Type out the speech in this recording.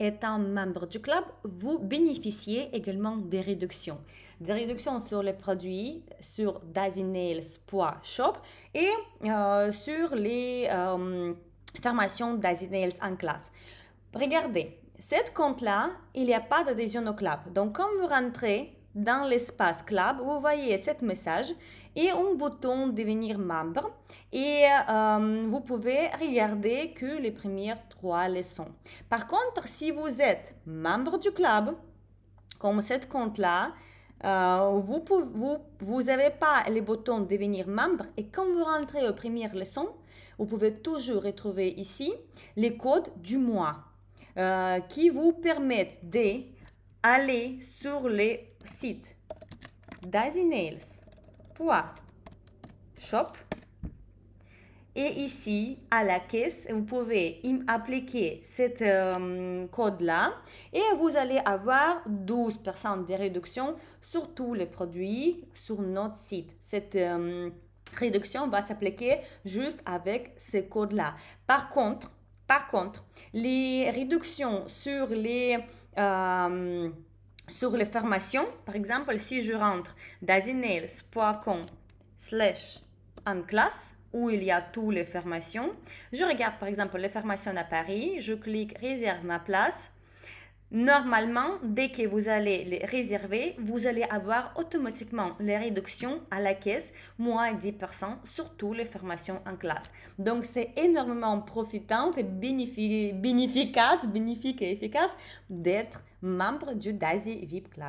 étant membre du club, vous bénéficiez également des réductions. Des réductions sur les produits, sur shop et euh, sur les euh, formations nails en classe. Regardez, cette compte-là, il n'y a pas d'adhésion au club. Donc, quand vous rentrez dans l'espace club, vous voyez cet message et un bouton devenir membre et euh, vous pouvez regarder que les premières trois leçons. Par contre, si vous êtes membre du club, comme cette compte-là, euh, vous n'avez vous, pas le bouton devenir membre et quand vous rentrez aux premières leçons, vous pouvez toujours retrouver ici les codes du mois euh, qui vous permettent de Allez sur les sites shop et ici à la caisse vous pouvez appliquer cette euh, code là et vous allez avoir 12% de réduction sur tous les produits sur notre site cette euh, réduction va s'appliquer juste avec ce code là par contre par contre, les réductions sur les, euh, sur les formations, par exemple, si je rentre dans slash en classe, où il y a toutes les formations, je regarde par exemple les formations à Paris, je clique réserve ma place, Normalement, dès que vous allez les réserver, vous allez avoir automatiquement les réductions à la caisse, moins 10% sur toutes les formations en classe. Donc, c'est énormément profitant et bénéfique, bénéfique et efficace d'être membre du DAISY VIP Club.